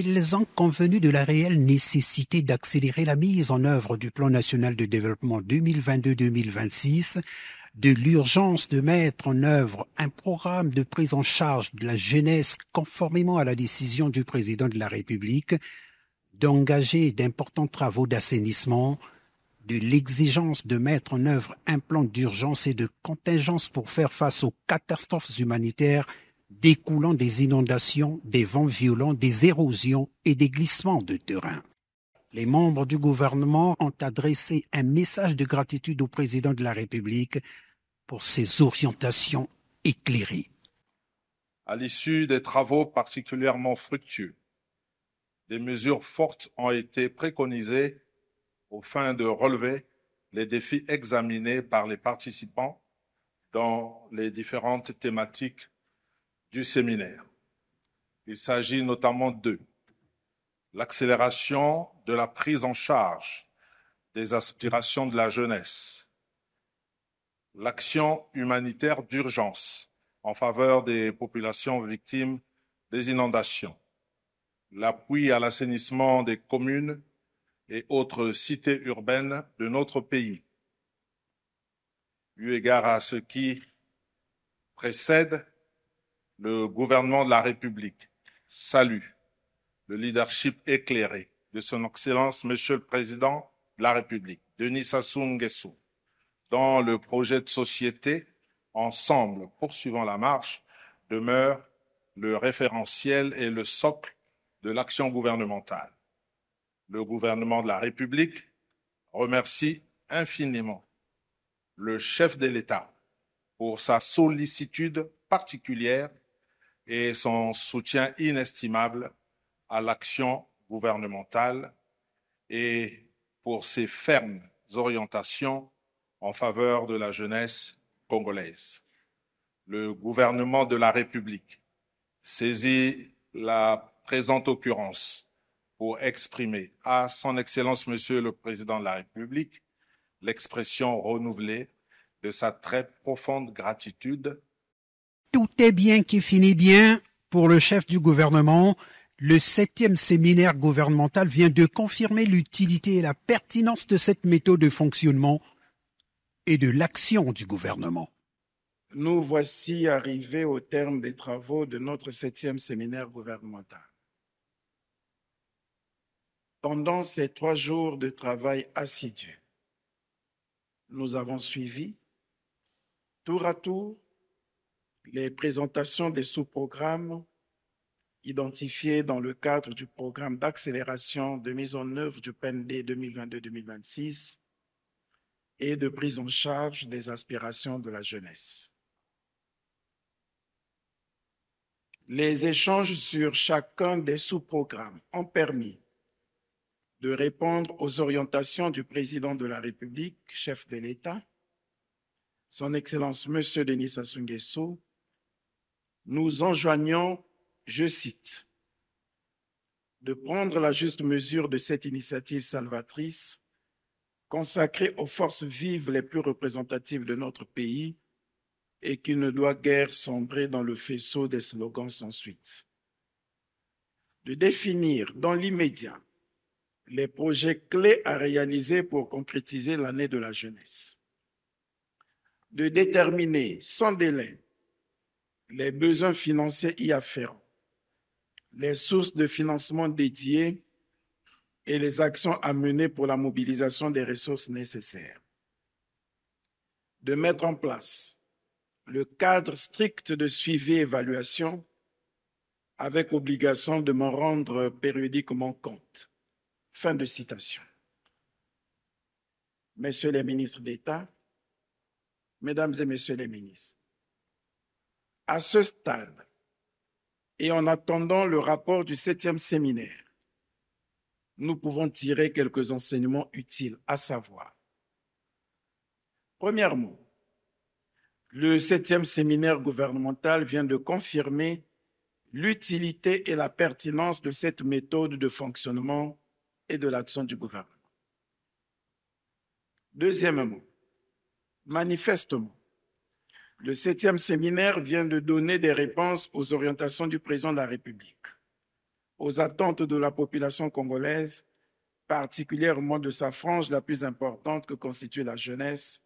ils ont convenu de la réelle nécessité d'accélérer la mise en œuvre du plan national de développement 2022-2026, de l'urgence de mettre en œuvre un programme de prise en charge de la jeunesse conformément à la décision du président de la République, d'engager d'importants travaux d'assainissement, de l'exigence de mettre en œuvre un plan d'urgence et de contingence pour faire face aux catastrophes humanitaires découlant des inondations, des vents violents, des érosions et des glissements de terrain. Les membres du gouvernement ont adressé un message de gratitude au président de la République pour ses orientations éclairées. À l'issue des travaux particulièrement fructueux, des mesures fortes ont été préconisées au fin de relever les défis examinés par les participants dans les différentes thématiques du séminaire. Il s'agit notamment de l'accélération de la prise en charge des aspirations de la jeunesse, l'action humanitaire d'urgence en faveur des populations victimes des inondations, l'appui à l'assainissement des communes et autres cités urbaines de notre pays, eu égard à ce qui précède le gouvernement de la République salue le leadership éclairé de son Excellence Monsieur le Président de la République, Denis Sassou Nguesso, dans le projet de société Ensemble poursuivant la marche demeure le référentiel et le socle de l'action gouvernementale. Le gouvernement de la République remercie infiniment le chef de l'État pour sa sollicitude particulière et son soutien inestimable à l'action gouvernementale et pour ses fermes orientations en faveur de la jeunesse congolaise. Le gouvernement de la République saisit la présente occurrence pour exprimer à Son Excellence Monsieur le Président de la République l'expression renouvelée de sa très profonde gratitude tout est bien qui finit bien pour le chef du gouvernement. Le septième séminaire gouvernemental vient de confirmer l'utilité et la pertinence de cette méthode de fonctionnement et de l'action du gouvernement. Nous voici arrivés au terme des travaux de notre septième séminaire gouvernemental. Pendant ces trois jours de travail assidu, nous avons suivi tour à tour les présentations des sous-programmes identifiés dans le cadre du programme d'accélération de mise en œuvre du PND 2022-2026 et de prise en charge des aspirations de la jeunesse. Les échanges sur chacun des sous-programmes ont permis de répondre aux orientations du président de la République, chef de l'État, son Excellence Monsieur Denis Sassou nous enjoignons, je cite, de prendre la juste mesure de cette initiative salvatrice consacrée aux forces vives les plus représentatives de notre pays et qui ne doit guère sombrer dans le faisceau des slogans sans suite. De définir dans l'immédiat les projets clés à réaliser pour concrétiser l'année de la jeunesse. De déterminer sans délai les besoins financiers y afférents, les sources de financement dédiées et les actions à mener pour la mobilisation des ressources nécessaires. De mettre en place le cadre strict de suivi et évaluation avec obligation de m'en rendre périodiquement compte. Fin de citation. Messieurs les ministres d'État, Mesdames et Messieurs les ministres, à ce stade, et en attendant le rapport du septième séminaire, nous pouvons tirer quelques enseignements utiles, à savoir, premièrement, le septième séminaire gouvernemental vient de confirmer l'utilité et la pertinence de cette méthode de fonctionnement et de l'action du gouvernement. Deuxièmement, manifestement, le septième séminaire vient de donner des réponses aux orientations du président de la République, aux attentes de la population congolaise, particulièrement de sa frange la plus importante que constitue la jeunesse,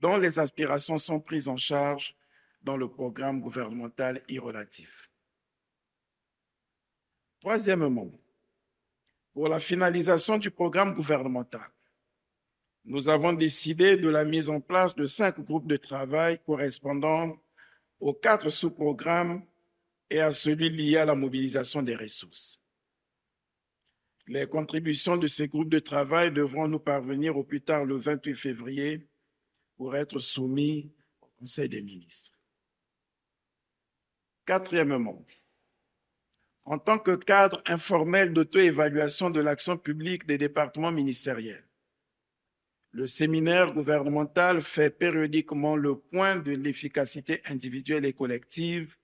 dont les aspirations sont prises en charge dans le programme gouvernemental irrelatif. Troisièmement, pour la finalisation du programme gouvernemental, nous avons décidé de la mise en place de cinq groupes de travail correspondant aux quatre sous-programmes et à celui lié à la mobilisation des ressources. Les contributions de ces groupes de travail devront nous parvenir au plus tard le 28 février pour être soumises au Conseil des ministres. Quatrièmement, en tant que cadre informel d'auto-évaluation de l'action publique des départements ministériels, le séminaire gouvernemental fait périodiquement le point de l'efficacité individuelle et collective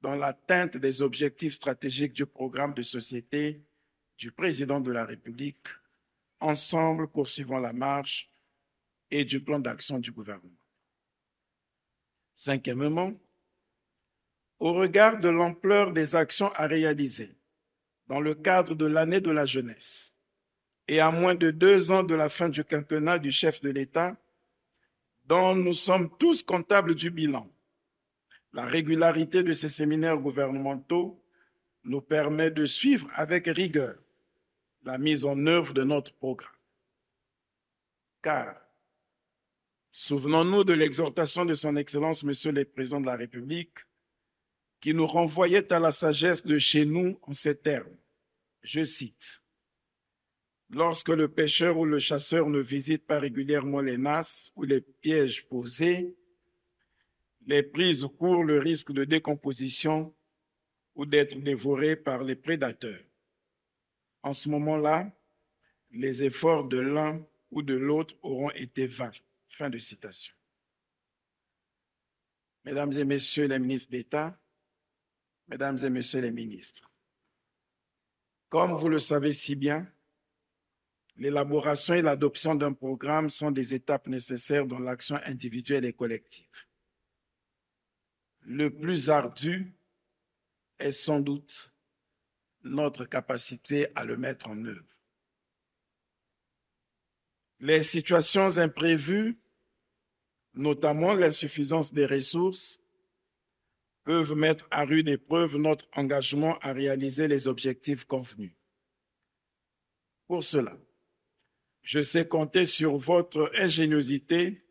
dans l'atteinte des objectifs stratégiques du programme de société du président de la République, ensemble poursuivant la marche et du plan d'action du gouvernement. Cinquièmement, au regard de l'ampleur des actions à réaliser dans le cadre de l'année de la jeunesse, et à moins de deux ans de la fin du quinquennat du chef de l'État, dont nous sommes tous comptables du bilan, la régularité de ces séminaires gouvernementaux nous permet de suivre avec rigueur la mise en œuvre de notre programme. Car, souvenons-nous de l'exhortation de Son Excellence, Monsieur le Président de la République, qui nous renvoyait à la sagesse de chez nous en ces termes. Je cite Lorsque le pêcheur ou le chasseur ne visite pas régulièrement les nasses ou les pièges posés, les prises courent le risque de décomposition ou d'être dévorées par les prédateurs. En ce moment-là, les efforts de l'un ou de l'autre auront été vains. Fin de citation. Mesdames et messieurs les ministres d'État, mesdames et messieurs les ministres, comme vous le savez si bien, L'élaboration et l'adoption d'un programme sont des étapes nécessaires dans l'action individuelle et collective. Le plus ardu est sans doute notre capacité à le mettre en œuvre. Les situations imprévues, notamment l'insuffisance des ressources, peuvent mettre à rude épreuve notre engagement à réaliser les objectifs convenus. Pour cela, je sais compter sur votre ingéniosité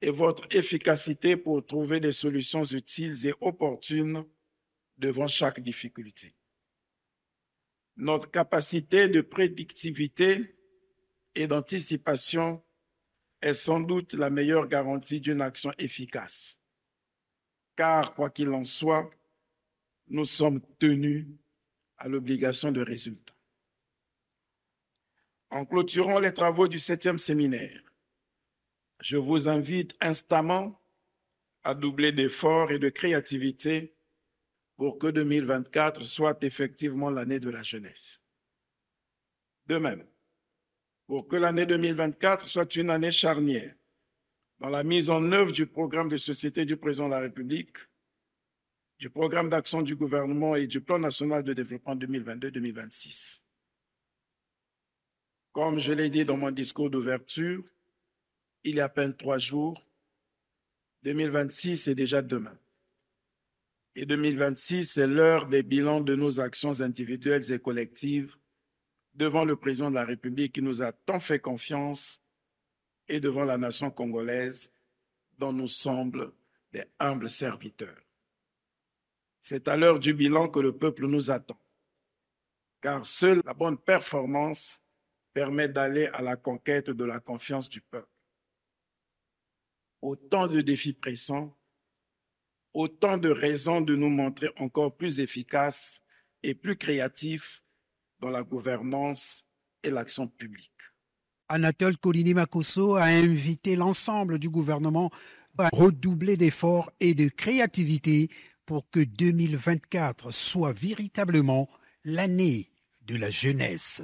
et votre efficacité pour trouver des solutions utiles et opportunes devant chaque difficulté. Notre capacité de prédictivité et d'anticipation est sans doute la meilleure garantie d'une action efficace. Car, quoi qu'il en soit, nous sommes tenus à l'obligation de résultat en clôturant les travaux du septième séminaire, je vous invite instamment à doubler d'efforts et de créativité pour que 2024 soit effectivement l'année de la jeunesse. De même, pour que l'année 2024 soit une année charnière dans la mise en œuvre du programme de société du président de la République, du programme d'action du gouvernement et du plan national de développement 2022-2026. Comme je l'ai dit dans mon discours d'ouverture, il y a à peine trois jours, 2026 est déjà demain. Et 2026, c'est l'heure des bilans de nos actions individuelles et collectives devant le président de la République qui nous a tant fait confiance et devant la nation congolaise dont nous semblent des humbles serviteurs. C'est à l'heure du bilan que le peuple nous attend, car seule la bonne performance permet d'aller à la conquête de la confiance du peuple. Autant de défis pressants, autant de raisons de nous montrer encore plus efficaces et plus créatifs dans la gouvernance et l'action publique. Anatole Colini macosso a invité l'ensemble du gouvernement à redoubler d'efforts et de créativité pour que 2024 soit véritablement l'année de la jeunesse.